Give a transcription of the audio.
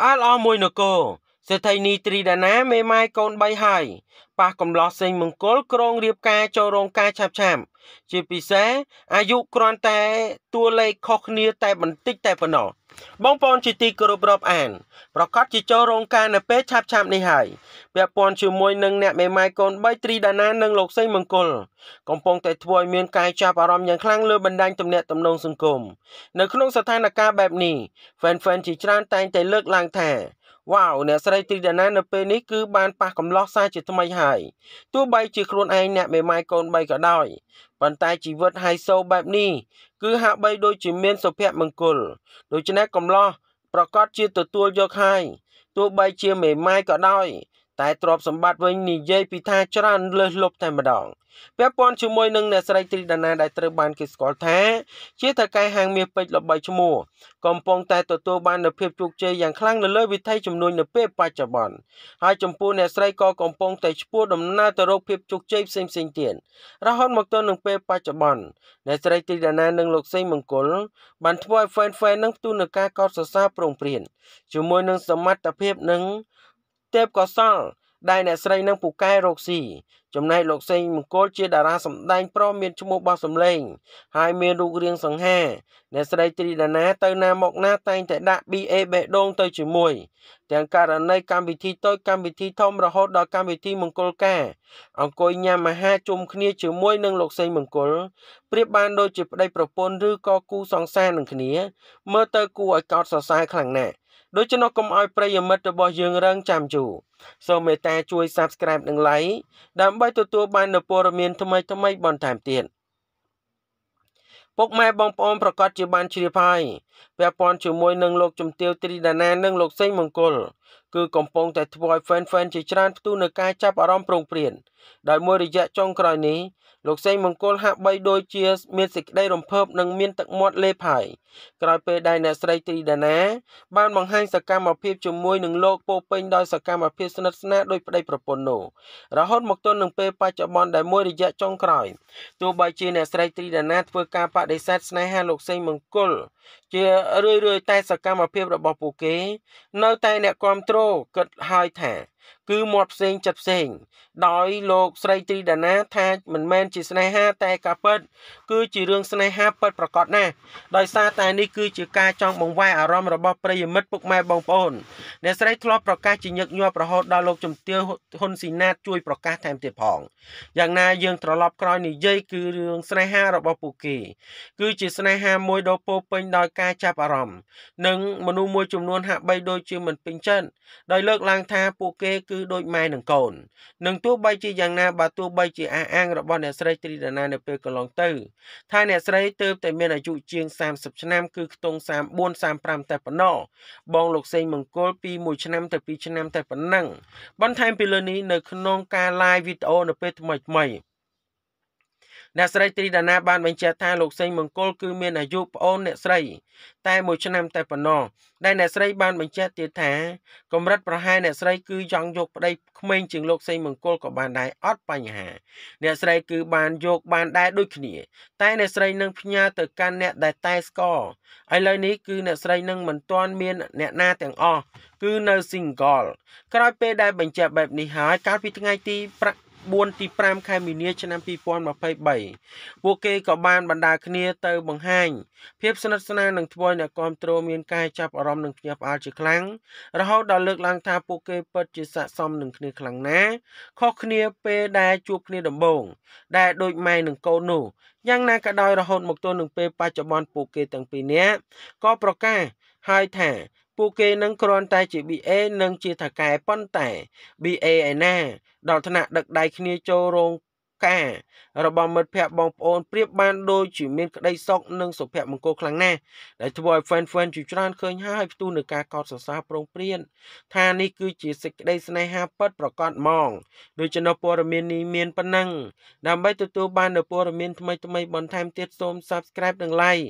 ផ្អើលអស់មួយនគរសេដ្ឋីនីត្រីដាណាមេម៉ាយកូន3ហើយប៉ះកំឡោះសេងមង្គលក្រងរៀបការចូលរោងការឆាប់ឆាប់ជាពិសេសអាយុគ្រាន់តែតួលេខខុសគ្នា តែបន្តិចតែប៉ុណ្ណោះបងប្អូនជាទីគោរពរាប់អាន ប្រកាសជាចូលរោងការនៅពេលឆាប់ឆាប់នេះហើយពាក់ព័ន្ធជាមួយនឹងអ្នកមេម៉ាយកូន3ត្រីដាណានិងលោកសេងមង្គល កំពុងតែធ្វើឲ្យមានការចាប់អារម្មណ៍យ៉ាងខ្លាំងលើបណ្ដាញទំនាក់ទំនងសង្គមនៅក្នុងស្ថានភាពបែបនេះ fan fan ជាច្រើនតែងតែលើកឡើងថាវ៉ាវអ្នកស្រីទីដាណានៅពេលនេះគឺបានប៉ះកំឡោះសារជាថ្មីហើយទោះបីជាខ្លួនឯងអ្នកមេម៉ាយកូនបីក៏ដោយប៉ុន្តែជីវិតហៃសូបែបនេះគឺហាក់បីដូចជាមានសុភមង្គលដូច្នេះកំឡោះប្រកាសជាទទួលយកហើយទោះបីជាមេម៉ាយក៏ដោយតែទ្រព្យសម្បត្តិវិញនិយាយពីថាច្រើនលើសលប់តែម្ដងពាក់ព័ន្ធជាមួយនឹងអ្នកស្រីត្រីដាណាដែលត្រូវបានគេស្គាល់ថា ជាថៅកែហាងមាសពេជ្រល្បីឈ្មោះកំពុងតែទទួលបាននូវភាពជោគជ័យយ៉ាងខ្លាំងនៅលើវិថីជំនួញនៅពេលបច្ចុប្បន្នហើយចំពោះអ្នកស្រីក៏កំពុងតែឈួរដំណើរទៅរកភាពជោគជ័យផ្សេងផ្សេងទៀតរហូតមកទល់នឹងពេលបច្ចុប្បន្នអ្នកស្រីត្រីដាណានិងលោកសេងមង្គល បានធ្វើឲ្យ fan fan នឹងផ្ទុះនឹងការកោតសរសើរប្រងព្រានជាមួយនឹងសមត្ថភាពនិងទេពកោសលដែលអ្នកស្រីនឹងពូកែរកស៊ីចំណែកលោកសេងមង្គលជាតារាសម្ដែងប្រុសមានឈ្មោះបោះសម្លេងហើយមានរូបរាងសង្ហាអ្នកស្រីទ្រីដាណា ទៅណាមកណាតែងតែដាក់ BA បេះដូងទៅជាមួយ ទាំងករណីកម្មវិធីតូចកម្មវិធីធំរហូតដល់កម្មវិធីមង្គលការអង្គុយញ៉ាំអាហារជុំគ្នា ជាមួយនឹងលោកសេងមង្គលប្រៀបបានដូចជាប្តីប្រពន្ធឬក៏គូសង្សារនឹងគ្នាមើលទៅគួរឲ្យកោតសរសើរខ្លាំងណាស់ដូច្នោះកុំឲ្យប្រិយមិត្តរបស់យើងរងចាំយូរសូមមេត្តាជួយ Subscribe និង Like ដើម្បីទទួល បាននូវព័ត៌មាន ថ្មីៗបន្ថែមទៀតពុកម៉ែបងប្អូនប្រកាសជាបានជ្រាបហើយពាក់ព័ន្ធជាមួយនឹងលោកជំទាវត្រីដាណានិងលោក សេងមង្គលគឺកំពុងតែធ្វើឲ្យ fan fan ជាច្រើនផ្ទុះនឹងការចាប់អារម្មណ៍ប្រងព្រានដោយមួយរយៈចុងក្រោយនេះលោកសេងមង្គលហាក់បីដូចជាមានសេចក្តីរំភើបនិងមានទឹកមាត់លេផាយក្រោយពេលដែលអ្នកស្រីទីដាណា បានបង្ហាញសកម្មភាពជាមួយនឹងលោកពោពេញដោយសកម្មភាពស្និទ្ធស្នាលដោយប្តីប្រពន្ធនោះរហូតមកទល់នឹងពេលបច្ចុប្បន្នដែលមួយរយៈចុងក្រោយទោះបីជាអ្នកស្រីទីដាណាធ្វើការបដិសេធស្នេហាលោកសេងមង្គល ជារឿយៗតែសកម្មភាពរបស់ពួកគេ នៅតែអ្នកគាំទ្រគិតហើយថាគឺមាត់ផ្សេងចិត្តផ្សេង ដោយលោកស្រីទ្រីដាណាថាមិនមែនជាស្នេហាតែការពិតគឺជារឿងស្នេហាពិតប្រកបណាស់ដោយសារតែនេះគឺជាការចង់បង្វែរអារម្មណ៍របស់ប្រិយមិត្តពុកម៉ែបងប្អូនអ្នកស្រីធ្លាប់ប្រកាសជាញឹកញាប់រហូតដល់លោកជំទាវហ៊ុនស៊ីណាតជួយប្រកាសថែមទៀតផងយ៉ាងណាយើងត្រឡប់ក្រោយនិយាយគឺរឿងស្នេហារបស់ពួកគេ គឺជាស្នេហាមួយដ៏ពោពេញ ដោយការចាប់អារម្មណ៍និងមនុស្សមួយចំនួនហាក់បីដូចជាមិនពេញចិត្តដោយលើកឡើងថាពួកគេគឺដូចម៉ែនិងកូននឹងទោះបីជាយ៉ាងណាបើទោះបីជាអាអាងរបស់អ្នកស្រីត្រីដាណានៅពេលកន្លងទៅថាអ្នកស្រីទើបតែមានអាយុជាង30ឆ្នាំ គឺខ្ទង់34 35តែប៉ុណ្ណោះបងលោកសេងមង្គលពី1ឆ្នាំទៅ2ឆ្នាំ តែប៉ុណ្ណឹងបន្ថែមពីលើនេះនៅក្នុងការ live វីដេអូនៅពេលថ្មីថ្មីអ្នកស្រីត្រីដាណាបានបញ្ជាក់ថាលោកសេងមង្គលគឺមានអាយុប្អូនអ្នកស្រីតែមួយឆ្នាំតែប៉ុណ្ណោះដែលអ្នកស្រីបានបញ្ជាក់ទៀតថាកម្រិតប្រហែលអ្នកស្រីគឺ ចង់យកប្តីក្មេងជាងលោកសេងមង្គលក៏បានដែរអត់បញ្ហាអ្នកស្រីគឺបានយកបានដែរដូចគ្នា តែអ្នកស្រីនឹងផ្ញើទៅកាន់អ្នកដែលតែស្គាល់ឥឡូវនេះគឺអ្នកស្រីនឹងមិនទាន់មាន អ្នកណាទាំងអស់គឺនៅ single ក្រោយពេលដែលបញ្ជាក់បែបនេះហើយកាលពីថ្ងៃទី5 4ទី5ខែមីនា ឆ្នាំ2023ពួកគេក៏បានបណ្ដាគ្នាទៅបង្ហាញភាពស្និទ្ធស្នាលនឹងធ្វើអ្នកគ្រប់គ្រងមានការចាប់អារម្មណ៍នឹងភ្ញាក់ផ្អើលជាខ្លាំងរហូតដល់លើកឡើងថាពួកគេពិតជាស័ក្តិសមនឹងគ្នាខ្លាំងណាស់ខុសគ្នាពេលដែលជួបគ្នាដំបូងដែលដូចម៉ែនិងកូននោះយ៉ាងណាក៏ដោយរហូតមកទល់នឹងពេលបច្ចុប្បន្នពួកគេទាំងពីរនាក់ក៏ប្រកាសហើយថាពួកគេនឹងគ្រាន់តែជា BA និងជាថកែប៉ុន្តែ BA ឯណាដល់ថ្នាក់ដឹកដៃគ្នាចូលរោងការរបស់មិត្តភ័ក្តិបងប្អូនប្រៀបបានដូចជាមានក្តីសុខនិងសុភមង្គលខ្លាំងណាស់ដែលធ្វើឲ្យ fan fan ជាច្រើនឃើញហើយផ្ទុះនឹងការកោតសរសើរប្រងព្រានថានេះគឺជាសេចក្តីស្នេហាពិតប្រាកដហ្មងដូច្នោះព័ត៌មាននេះមានប៉ុណ្ណឹងដើម្បីទទួលបាននូវព័ត៌មានថ្មីៗបន្ថែមទៀតសូម Subscribe និង Like